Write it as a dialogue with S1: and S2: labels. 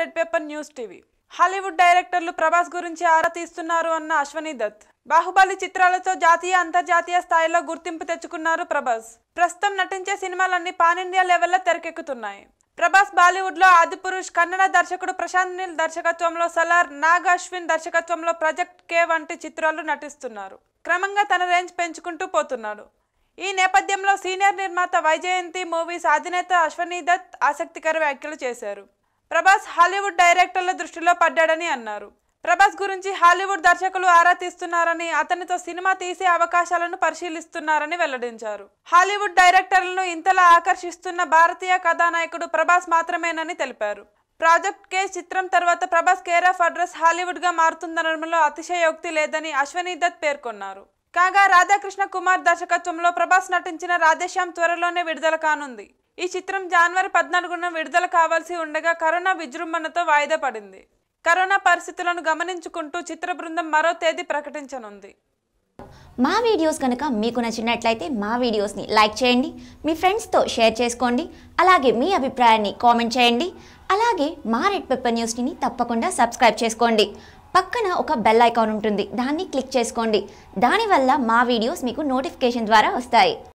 S1: red paper news TV Hollywood డైరెక్టర్లు ప్రభాస్ గురించి ఆరా తీస్తున్నారు అన్న అశ్వనీ దత్ బాహుబలి చిత్రాలతో జాతీయ అంతర్జాతీయ స్థాయిలో గుర్తింపు తెచ్చుకున్నారు ప్రభాస్ ప్రస్తుతం నటించే సినిమాలన్నీ పాన్ ఇండియా లెవెల్లో తెరకెక్కుతున్నాయి ప్రభాస్ బాలీవుడ్లో ఆది పురుష్ కన్నడ దర్శకుడు ప్రశాంత్ నీల్ దర్శకత్వంలో సలార్ నాగ్ అశ్విన్ దర్శకత్వంలో ప్రజెక్ట్ కే వంటి చిత్రాలు నటిస్తున్నారు క్రమంగా తన రేంజ్ పెంచుకుంటూ పోతున్నాడు ఈ నేపథ్యంలో సీనియర్ నిర్మాత వైజయంతి మూవీస్ అధినేత అశ్వనీ దత్ ఆసక్తికర వ్యాఖ్యలు చేశారు ప్రభాస్ హాలీవుడ్ డైరెక్టర్ల దృష్టిలో పడ్డాడని అన్నారు ప్రభాస్ గురించి హాలీవుడ్ దర్శకులు ఆరా తీస్తున్నారని అతనితో సినిమా తీసే అవకాశాలను పరిశీలిస్తున్నారని వెల్లడించారు హాలీవుడ్ డైరెక్టర్లను ఇంతలా ఆకర్షిస్తున్న భారతీయ కథానాయకుడు ప్రభాస్ మాత్రమేనని తెలిపారు ప్రాజెక్ట్ కే చిత్రం తర్వాత ప్రభాస్ కేర్ ఆఫ్ అడ్రస్ హాలీవుడ్గా మారుతుందనడంలో అతిశయోక్తి లేదని అశ్వనీ దత్ పేర్కొన్నారు కాగా రాధాకృష్ణ కుమార్ దర్శకత్వంలో ప్రభాస్ నటించిన రాధేశ్యామ్ త్వరలోనే విడుదల కానుంది ఈ చిత్రం జనవరి పద్నాలుగున విడుదల కావాల్సి ఉండగా కరోనా విజృంభణతో వాయిదా పడింది కరోనా పరిస్థితులను గమనించుకుంటూ చిత్ర బృందం మరో తేదీ ప్రకటించనుంది
S2: మా వీడియోస్ కనుక మీకు నచ్చినట్లయితే మా వీడియోస్ని లైక్ చేయండి మీ ఫ్రెండ్స్తో షేర్ చేసుకోండి అలాగే మీ అభిప్రాయాన్ని కామెంట్ చేయండి అలాగే మా రెడ్ పెప్పర్ న్యూస్ని తప్పకుండా సబ్స్క్రైబ్ చేసుకోండి పక్కన ఒక బెల్ ఐకాన్ ఉంటుంది దాన్ని క్లిక్ చేసుకోండి దానివల్ల మా వీడియోస్ మీకు నోటిఫికేషన్ ద్వారా వస్తాయి